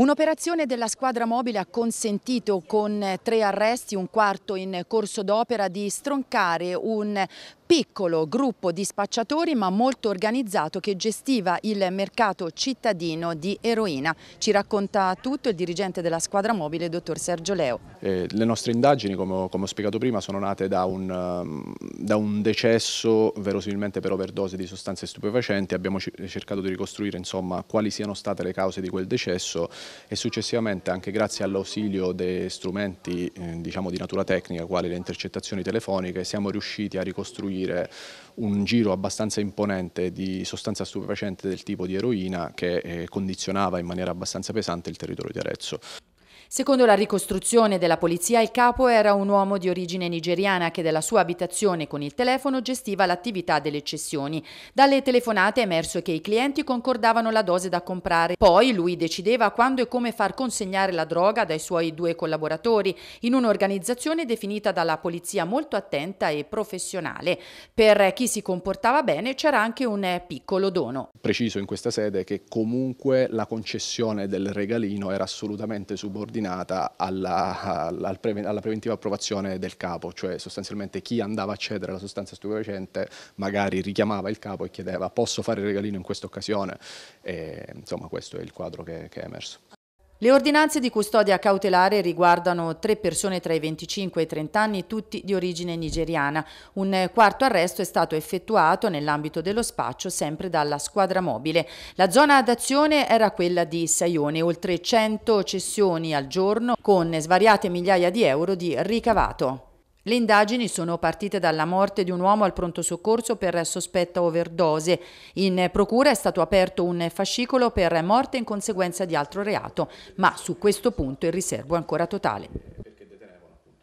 Un'operazione della squadra mobile ha consentito con tre arresti, un quarto in corso d'opera, di stroncare un piccolo gruppo di spacciatori ma molto organizzato che gestiva il mercato cittadino di eroina. Ci racconta tutto il dirigente della squadra mobile, dottor Sergio Leo. Eh, le nostre indagini, come ho, come ho, spiegato prima, sono nate da un, um, da un, decesso verosimilmente per overdose di sostanze stupefacenti. Abbiamo cercato di ricostruire insomma, quali siano state le cause di quel decesso e successivamente anche grazie all'ausilio di strumenti eh, diciamo di natura tecnica, quali le intercettazioni telefoniche, siamo riusciti a ricostruire un giro abbastanza imponente di sostanza stupefacente del tipo di eroina che eh, condizionava in maniera abbastanza pesante il territorio di Arezzo. Secondo la ricostruzione della polizia, il capo era un uomo di origine nigeriana che dalla sua abitazione con il telefono gestiva l'attività delle cessioni. Dalle telefonate è emerso che i clienti concordavano la dose da comprare, poi lui decideva quando e come far consegnare la droga dai suoi due collaboratori in un'organizzazione definita dalla polizia molto attenta e professionale. Per chi si comportava bene c'era anche un piccolo dono. Preciso in questa sede che comunque la concessione del regalino era assolutamente subordinata subordinata alla, alla, preventiva approvazione del capo, cioè sostanzialmente chi andava a cedere la sostanza stupefacente magari richiamava il capo e chiedeva posso fare il regalino in questa occasione e insomma questo è il quadro che, che è emerso. Le ordinanze di custodia cautelare riguardano tre persone tra i 25 e i 30 anni, tutti di origine nigeriana. Un quarto arresto è stato effettuato nell'ambito dello spaccio sempre dalla squadra mobile. La zona d'azione era quella di Saione, oltre 100 cessioni al giorno con svariate migliaia di euro di ricavato. Le indagini sono partite dalla morte di un uomo al pronto soccorso per sospetta overdose. In procura è stato aperto un fascicolo per morte in conseguenza di altro reato, ma su questo punto il riservo è ancora totale.